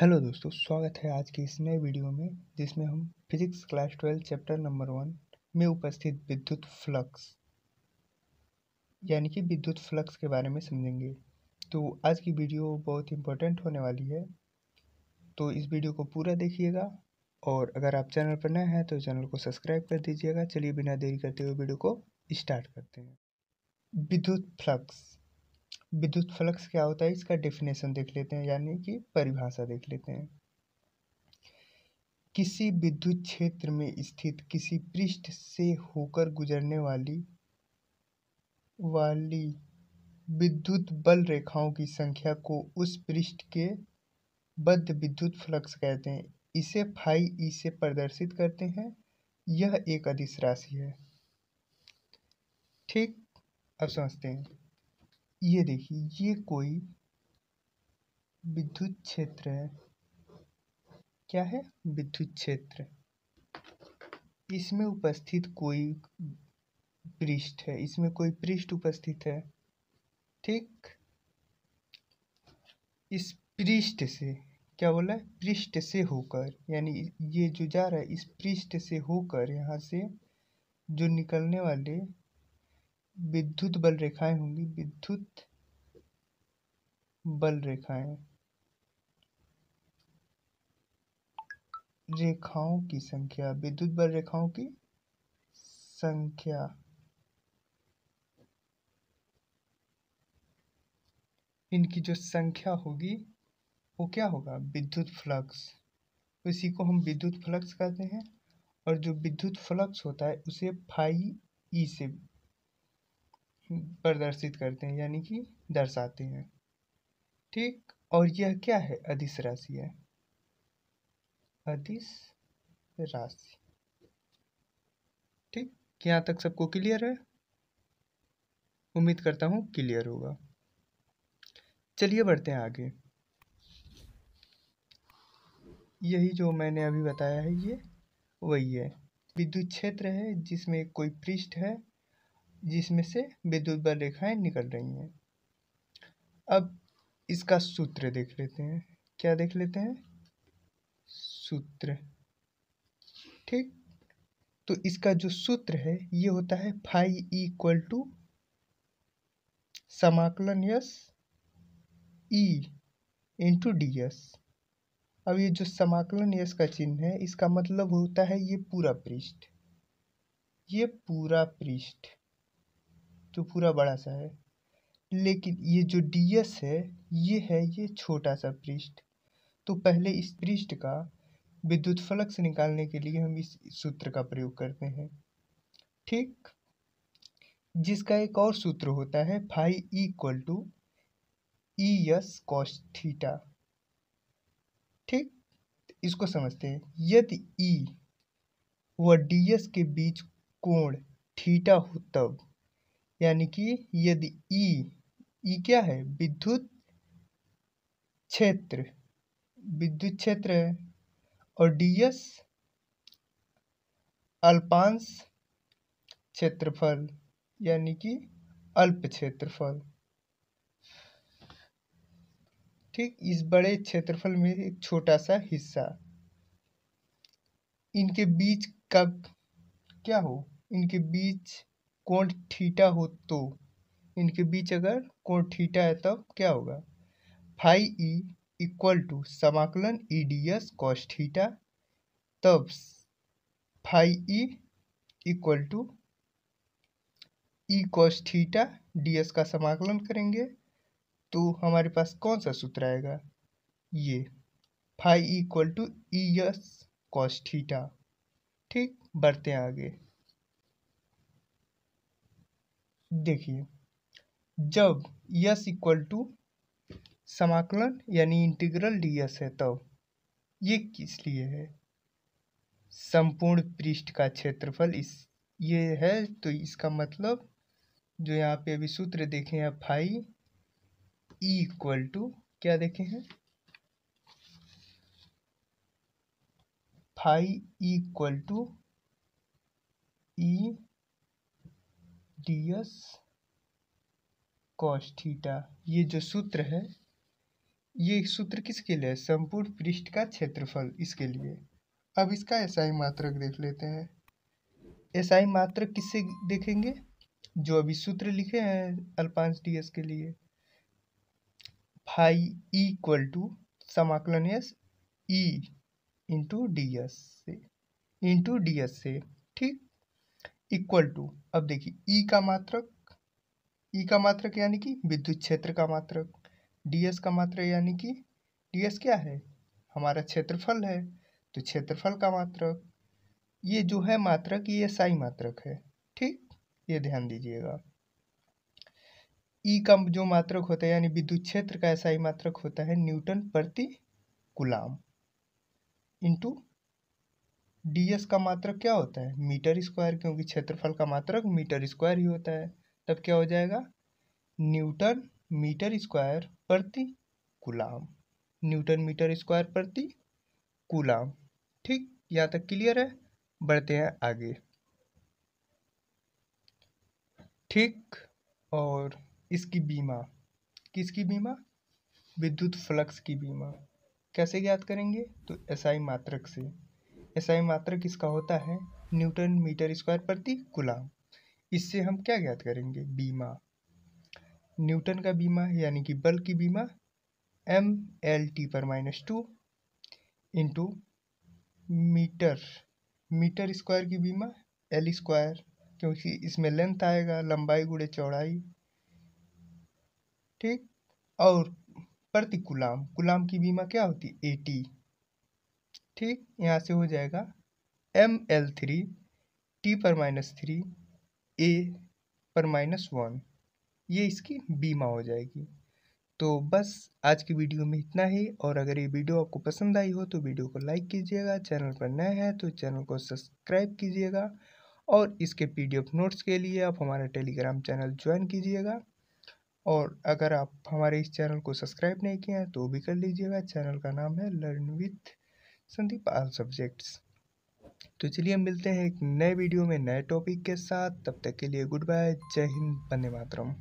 hello दोस्तों स्वागत है आज की इस नए वीडियो में जिसमें हम physics class twelve chapter number one में उपस्थित विद्युत फ्लक्स यानी कि विद्युत फ्लक्स के बारे में समझेंगे तो आज की वीडियो बहुत इम्पोर्टेंट होने वाली है तो इस वीडियो को पूरा देखिएगा और अगर आप चैनल पर नए हैं तो चैनल को सब्सक्राइब कर दीजिएगा चलिए बिना देरी करते हुए वीडियो को स्टार्ट करते हैं विद्युत फ्लक्स विद्युत फ्लक्स क्या होता है इसका डेफिनेशन देख लेते हैं यानी कि परिभाषा देख लेते हैं किसी विद्युत क्षेत्र में स्थित किसी पृष्ठ से होकर गुजरने वाली वाली विद्युत बल रेखाओं की संख्या को उस पृष्ठ के बद्ध विद्युत फ्लक्स कहते हैं इसे फाई ई e से प्रदर्शित करते हैं यह एक अधिस राशि है ठीक अब समझते हैं ये देखिए ये कोई विद्युत क्षेत्र है क्या है विद्युत क्षेत्र इसमें उपस्थित कोई पृष्ठ है इसमें कोई पृष्ठ उपस्थित है ठीक इस पृष्ठ से क्या बोला है पृष्ठ से होकर यानी ये जो जा रहा है इस पृष्ठ से होकर यहाँ से जो निकलने वाले विद्युत बल रेखाएं होंगी विद्युत बल रेखाएं रेखाओं की संख्या विद्युत बल रेखाओं की संख्या इनकी जो संख्या होगी वो क्या होगा विद्युत फ्लक्स तो इसी को हम विद्युत फ्लक्स कहते हैं और जो विद्युत फ्लक्स होता है उसे फाई ई से प्रदर्शित करते हैं यानी कि दर्शाते हैं ठीक और यह क्या है अधिस राशि है अधिस राशि ठीक यहाँ तक सबको क्लियर है उम्मीद करता हूँ क्लियर होगा चलिए बढ़ते हैं आगे यही जो मैंने अभी बताया है ये वही है विद्युत क्षेत्र है जिसमें कोई पृष्ठ है जिसमें से विद्युत रेखाएं निकल रही हैं अब इसका सूत्र देख लेते हैं क्या देख लेते हैं सूत्र ठीक तो इसका जो सूत्र है ये होता है फाइव इक्वल टू समाकलन S E into D S अब ये जो समाकलन यस का चिन्ह है इसका मतलब होता है ये पूरा पृष्ठ ये पूरा पृष्ठ तो पूरा बड़ा सा है लेकिन ये जो डी एस है ये है ये छोटा सा पृष्ठ तो पहले इस पृष्ठ का विद्युत से निकालने के लिए हम इस सूत्र का प्रयोग करते हैं ठीक जिसका एक और सूत्र होता है phi equal to E S cos theta ठीक इसको समझते हैं यदि ई व डी एस के बीच कोण थीटा हो तब यानी कि यदि ई e, ई e क्या है विद्युत क्षेत्र विद्युत क्षेत्र है और डी एस अल्पांश क्षेत्रफल यानी कि अल्प क्षेत्रफल ठीक इस बड़े क्षेत्रफल में एक छोटा सा हिस्सा इनके बीच का क्या हो इनके बीच कोण थीटा हो तो इनके बीच अगर कोण थीटा है तब क्या होगा फाई ई इक्वल टू समाकलन E D S cos theta तब phi E equal to E cos theta D S का समाकलन करेंगे तो हमारे पास कौन सा सूत्र आएगा ये phi equal to E S cos theta ठीक बढ़ते हैं आगे देखिए जब यस इक्वल टू समाकलन यानी इंटीग्रल डी एस है तब तो ये किस लिए है संपूर्ण पृष्ठ का क्षेत्रफल इस ये है तो इसका मतलब जो यहाँ पे अभी सूत्र देखे हैं फाई ई इक्वल टू क्या देखे हैं phi equal to E DS cos theta ये जो सूत्र है ये सूत्र किसके लिए संपूर्ण पृष्ठ का क्षेत्रफल इसके लिए अब इसका एसआई मात्रक देख लेते हैं एसआई मात्रक किससे देखेंगे जो अभी सूत्र लिखे हैं अल्पांश डी एस के लिए फाई इक्वल टू समाकलन S E into D S से इंटू डी एस से ठीक इक्वल टू अब देखिए ई e का मात्रक ई e का मात्रक यानी कि विद्युत क्षेत्र का मात्रक डीएस का मात्र यानी कि डीएस क्या है हमारा क्षेत्रफल है तो क्षेत्रफल का मात्रक ये जो है मात्रक ये साई मात्रक है ठीक ये ध्यान दीजिएगा ई e का जो मात्रक होता है यानी विद्युत क्षेत्र का एसआई मात्रक होता है न्यूटन प्रति गुलाम इंटू डी का मात्रक क्या होता है मीटर स्क्वायर क्योंकि क्षेत्रफल का मात्रक मीटर स्क्वायर ही होता है तब क्या हो जाएगा न्यूटन मीटर स्क्वायर प्रति गुलाम न्यूटन मीटर स्क्वायर प्रति गुलाम ठीक यहाँ तक क्लियर है बढ़ते हैं आगे ठीक और इसकी बीमा किसकी बीमा विद्युत फ्लक्स की बीमा कैसे ज्ञात करेंगे तो एसआई मात्रक से एसआई मात्रक किसका होता है न्यूटन मीटर स्क्वायर प्रति गुलाम इससे हम क्या ज्ञात करेंगे बीमा न्यूटन का बीमा यानी कि बल की बीमा एम एल टी पर minus two into metre metre square की बीमा एल स्क्वायर क्योंकि इसमें लेंथ आएगा लंबाई गुड़े चौड़ाई ठीक और प्रति गुलाम गुलाम की बीमा क्या होती ए टी ठीक यहाँ से हो जाएगा एम एल थ्री टी पर माइनस थ्री ए पर माइनस वन ये इसकी बीमा हो जाएगी तो बस आज की वीडियो में इतना ही और अगर ये वीडियो आपको पसंद आई हो तो वीडियो को लाइक कीजिएगा चैनल पर नए हैं तो चैनल को सब्सक्राइब कीजिएगा और इसके पीडीएफ नोट्स के लिए आप हमारा टेलीग्राम चैनल ज्वाइन कीजिएगा और अगर आप हमारे इस चैनल को सब्सक्राइब नहीं किए हैं तो भी कर लीजिएगा चैनल का नाम है learn with Sandeep all subjects तो चलिए हम मिलते हैं एक नए वीडियो में नए टॉपिक के साथ तब तक के लिए गुड बाय जय हिंद बने मातरम